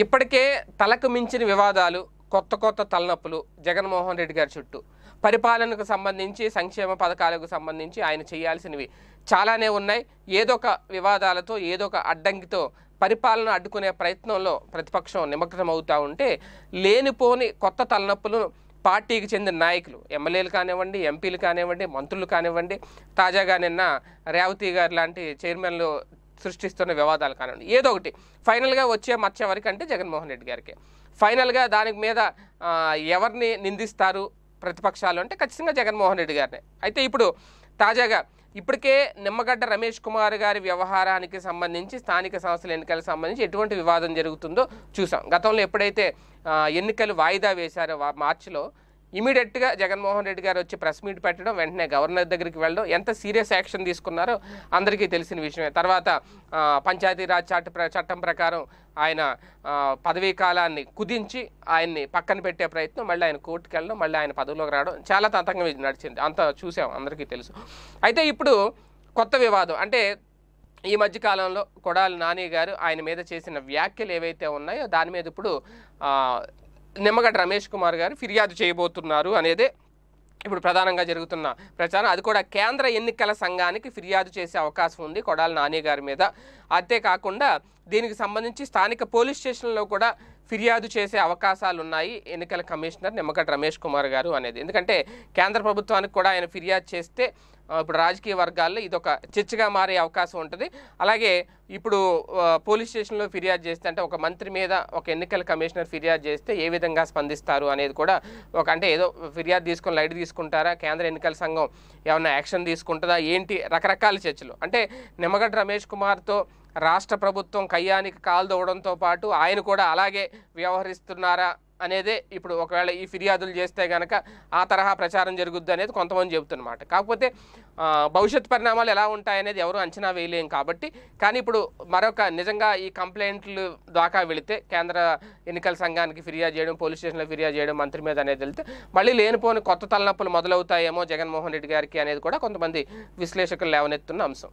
ఇప్పటికే తలకు మించిన వివాదాలు కొత్త కొత్త తలనొప్పులు జగన్మోహన్ రెడ్డి గారి చుట్టూ పరిపాలనకు సంబంధించి సంక్షేమ పథకాలకు సంబంధించి ఆయన చేయాల్సినవి చాలానే ఉన్నాయి ఏదో ఒక వివాదాలతో ఏదో ఒక అడ్డంకితో పరిపాలన అడ్డుకునే ప్రయత్నంలో ప్రతిపక్షం నిమగ్నం అవుతూ ఉంటే లేనిపోని కొత్త తలనొప్పులు పార్టీకి చెందిన నాయకులు ఎమ్మెల్యేలు కానివ్వండి ఎంపీలు కానివ్వండి మంత్రులు కానివ్వండి తాజాగా నిన్న రేవతి గారు లాంటి చైర్మన్లు సృష్టిస్తున్న వివాదాలు కానివ్వండి ఏదో ఒకటి ఫైనల్గా వచ్చే మచ్చ అంటే జగన్మోహన్ రెడ్డి గారికి ఫైనల్గా దానికి మీద ఎవరిని నిందిస్తారు ప్రతిపక్షాలు అంటే ఖచ్చితంగా జగన్మోహన్ రెడ్డి గారిని అయితే ఇప్పుడు తాజాగా ఇప్పటికే నిమ్మగడ్డ రమేష్ కుమార్ గారి వ్యవహారానికి సంబంధించి స్థానిక సంస్థల ఎన్నికలకు సంబంధించి ఎటువంటి వివాదం జరుగుతుందో చూసాం గతంలో ఎప్పుడైతే ఎన్నికలు వాయిదా వేశారో మార్చిలో ఇమీడియట్గా జగన్మోహన్ రెడ్డి గారు వచ్చి ప్రెస్ మీట్ పెట్టడం వెంటనే గవర్నర్ దగ్గరికి వెళ్ళడం ఎంత సీరియస్ యాక్షన్ తీసుకున్నారో అందరికీ తెలిసిన విషయమే తర్వాత పంచాయతీరాజ్ చట్ట చట్టం ప్రకారం ఆయన పదవీ కాలాన్ని కుదించి ఆయన్ని పక్కన పెట్టే ప్రయత్నం మళ్ళీ ఆయన కోర్టుకు వెళ్ళడం మళ్ళీ ఆయన పదవిలోకి రావడం చాలా తతంగం నడిచింది అంత చూసాం అందరికీ తెలుసు అయితే ఇప్పుడు కొత్త వివాదం అంటే ఈ మధ్యకాలంలో కొడాలి నాని గారు ఆయన మీద చేసిన వ్యాఖ్యలు ఏవైతే ఉన్నాయో దాని మీద ఇప్పుడు నిమ్మగడ్డ రమేష్ కుమార్ గారు ఫిర్యాదు చేయబోతున్నారు అనేది ఇప్పుడు ప్రధానంగా జరుగుతున్న ప్రచారం అది కూడా కేంద్ర ఎన్నికల సంఘానికి ఫిర్యాదు చేసే అవకాశం ఉంది కొడాల నాని గారి మీద అంతేకాకుండా దీనికి సంబంధించి స్థానిక పోలీస్ స్టేషన్లో కూడా ఫిర్యాదు చేసే అవకాశాలు ఉన్నాయి ఎన్నికల కమిషనర్ నిమ్మగడ్డ రమేష్ కుమార్ గారు అనేది ఎందుకంటే కేంద్ర ప్రభుత్వానికి కూడా ఆయన ఫిర్యాదు చేస్తే ఇప్పుడు రాజకీయ వర్గాల్లో ఇదొక చర్చగా మారే అవకాశం ఉంటుంది అలాగే ఇప్పుడు పోలీస్ స్టేషన్లో ఫిర్యాదు చేస్తే అంటే ఒక మంత్రి మీద ఒక ఎన్నికల కమిషనర్ ఫిర్యాదు చేస్తే ఏ విధంగా స్పందిస్తారు అనేది కూడా ఒక అంటే ఏదో ఫిర్యాదు తీసుకుని లైట్ తీసుకుంటారా కేంద్ర ఎన్నికల సంఘం ఏమైనా యాక్షన్ తీసుకుంటుందా ఏంటి రకరకాల చర్చలు అంటే నిమ్మగడ్డ రమేష్ కుమార్తో రాష్ట్ర ప్రభుత్వం కయ్యానికి కాలు దవ్వడంతో పాటు ఆయన కూడా అలాగే వ్యవహరిస్తున్నారా అనేదే ఇప్పుడు ఒకవేళ ఈ ఫిర్యాదులు చేస్తే కనుక ఆ తరహా ప్రచారం జరుగుద్ది అనేది కొంతమంది చెబుతున్నమాట కాకపోతే భవిష్యత్ పరిణామాలు ఎలా ఉంటాయనేది ఎవరు అంచనా వేయలేం కాబట్టి కానీ ఇప్పుడు మరొక నిజంగా ఈ కంప్లైంట్లు దాకా వెళితే కేంద్ర ఎన్నికల సంఘానికి ఫిర్యాదు చేయడం పోలీస్ స్టేషన్లో ఫిర్యాదు చేయడం మంత్రి మీద అనేది వెళ్తే మళ్ళీ లేనిపోని కొత్త తలనొప్పులు మొదలవుతాయేమో జగన్మోహన్ రెడ్డి గారికి అనేది కూడా కొంతమంది విశ్లేషకులు లేవనెత్తున్న అంశం